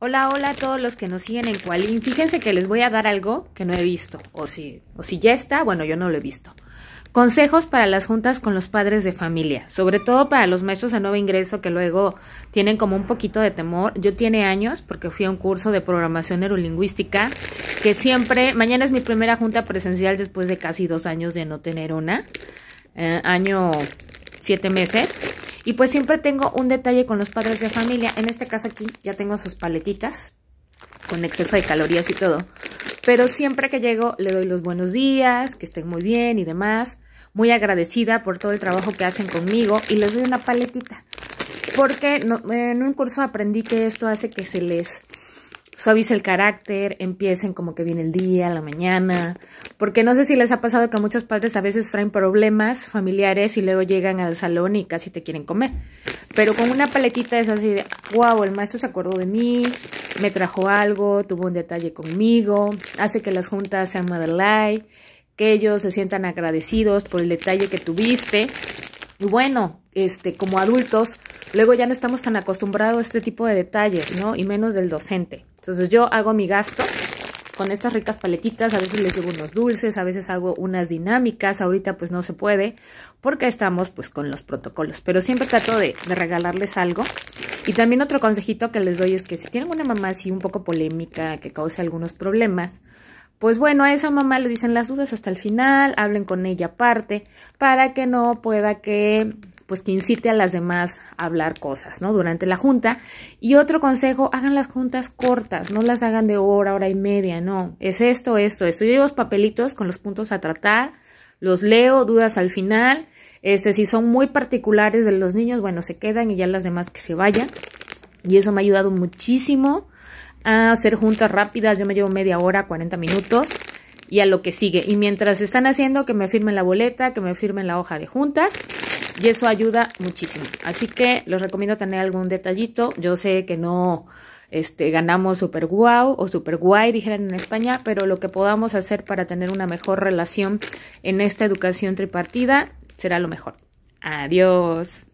Hola, hola a todos los que nos siguen en Qualin. Fíjense que les voy a dar algo que no he visto. O si, o si ya está, bueno, yo no lo he visto. Consejos para las juntas con los padres de familia, sobre todo para los maestros de nuevo ingreso que luego tienen como un poquito de temor. Yo tiene años porque fui a un curso de programación neurolingüística que siempre, mañana es mi primera junta presencial después de casi dos años de no tener una, eh, año siete meses. Y pues siempre tengo un detalle con los padres de familia. En este caso aquí ya tengo sus paletitas con exceso de calorías y todo. Pero siempre que llego le doy los buenos días, que estén muy bien y demás. Muy agradecida por todo el trabajo que hacen conmigo y les doy una paletita. Porque en un curso aprendí que esto hace que se les suavice el carácter, empiecen como que viene el día, la mañana, porque no sé si les ha pasado que a muchos padres a veces traen problemas familiares y luego llegan al salón y casi te quieren comer, pero con una paletita es así de, wow, el maestro se acordó de mí, me trajo algo, tuvo un detalle conmigo, hace que las juntas sean motherlike, que ellos se sientan agradecidos por el detalle que tuviste, y bueno, este, como adultos, luego ya no estamos tan acostumbrados a este tipo de detalles, ¿no? Y menos del docente. Entonces yo hago mi gasto con estas ricas paletitas, a veces les llevo unos dulces, a veces hago unas dinámicas, ahorita pues no se puede porque estamos pues con los protocolos, pero siempre trato de, de regalarles algo. Y también otro consejito que les doy es que si tienen una mamá así un poco polémica, que cause algunos problemas, pues bueno, a esa mamá le dicen las dudas hasta el final, hablen con ella aparte, para que no pueda que pues que incite a las demás a hablar cosas, ¿no? Durante la junta. Y otro consejo, hagan las juntas cortas, no las hagan de hora, hora y media, no. Es esto, esto, esto. Yo llevo los papelitos con los puntos a tratar, los leo, dudas al final. Este, si son muy particulares de los niños, bueno, se quedan y ya las demás que se vayan. Y eso me ha ayudado muchísimo a hacer juntas rápidas. Yo me llevo media hora, 40 minutos y a lo que sigue. Y mientras están haciendo, que me firmen la boleta, que me firmen la hoja de juntas y eso ayuda muchísimo. Así que les recomiendo tener algún detallito. Yo sé que no este, ganamos super guau o super guay, dijeran en España, pero lo que podamos hacer para tener una mejor relación en esta educación tripartida será lo mejor. Adiós.